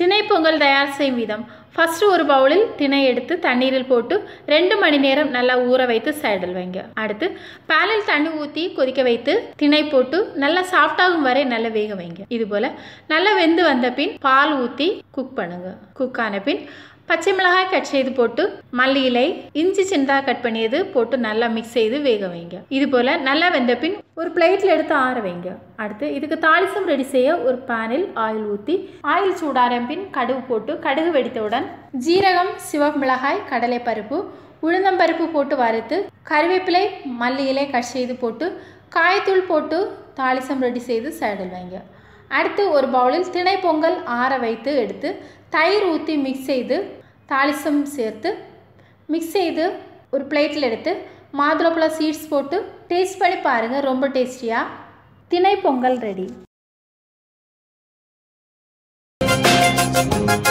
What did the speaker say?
திணை பொங்கல் தயார் செய்யும் விதம் ஃபஸ்ட்டு ஒரு பவுலில் திணை எடுத்து தண்ணீரில் போட்டு ரெண்டு மணி நேரம் நல்லா ஊற வைத்து சைடில் வைங்க அடுத்து பேலில் தண்ணி ஊற்றி கொதிக்க வைத்து திணை போட்டு நல்லா சாஃப்டாகும் வரை நல்லா வேக வைங்க இதுபோல் நல்லா வெந்து வந்த பின் பால் ஊற்றி குக் பண்ணுங்க குக் ஆன பின் பச்சை மிளகாய் கட் செய்து போட்டு மல்லி இலை இஞ்சி சின்னதாக கட் பண்ணியது போட்டு நல்லா மிக்ஸ் செய்து வேக வைங்க இது போல் நல்லா வெந்த பின் ஒரு பிளேட்டில் எடுத்து ஆற வைங்க அடுத்து இதுக்கு தாளிசம் ரெடி செய்ய ஒரு பேனில் ஆயில் ஊற்றி ஆயில் சூடாரம் பின் கடுகு போட்டு கடுகு வெடித்தவுடன் ஜீரகம் சிவப்பு மிளகாய் கடலை பருப்பு உளுந்தம்பருப்பு போட்டு வறுத்து கருவேப்பிலை மல்லி இலை கட் செய்து போட்டு காயத்தூள் போட்டு தாளிசம் ரெடி செய்து சைடில் வைங்க அடுத்து ஒரு பவுலில் திணை பொங்கல் ஆற வைத்து எடுத்து தயிர் ஊற்றி மிக்ஸ் செய்து தாளிசம் சேர்த்து மிக்ஸ் செய்து ஒரு பிளேட்டில் எடுத்து மாதுளப்பழம் சீட்ஸ் போட்டு டேஸ்ட் பண்ணி பாருங்கள் ரொம்ப டேஸ்டியாக திணை பொங்கல் ரெடி